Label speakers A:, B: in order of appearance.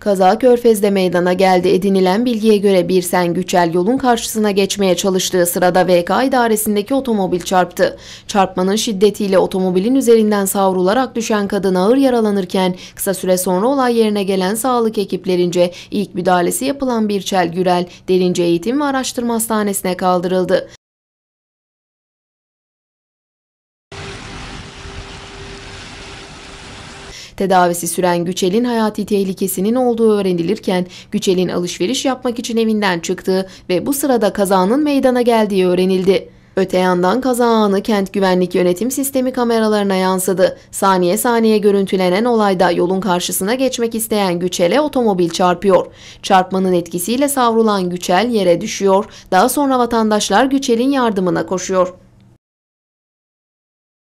A: Kaza Körfez'de meydana geldi edinilen bilgiye göre Birsen Güçel yolun karşısına geçmeye çalıştığı sırada VK idaresindeki otomobil çarptı. Çarpmanın şiddetiyle otomobilin üzerinden savrularak düşen kadın ağır yaralanırken kısa süre sonra olay yerine gelen sağlık ekiplerince ilk müdahalesi yapılan Birçel Gürel Derince Eğitim ve Araştırma Hastanesi'ne kaldırıldı. Tedavisi süren Güçel'in hayati tehlikesinin olduğu öğrenilirken Güçel'in alışveriş yapmak için evinden çıktığı ve bu sırada kazanın meydana geldiği öğrenildi. Öte yandan kaza anı kent güvenlik yönetim sistemi kameralarına yansıdı. Saniye saniye görüntülenen olayda yolun karşısına geçmek isteyen Güçel'e otomobil çarpıyor. Çarpmanın etkisiyle savrulan Güçel yere düşüyor. Daha sonra vatandaşlar Güçel'in yardımına koşuyor.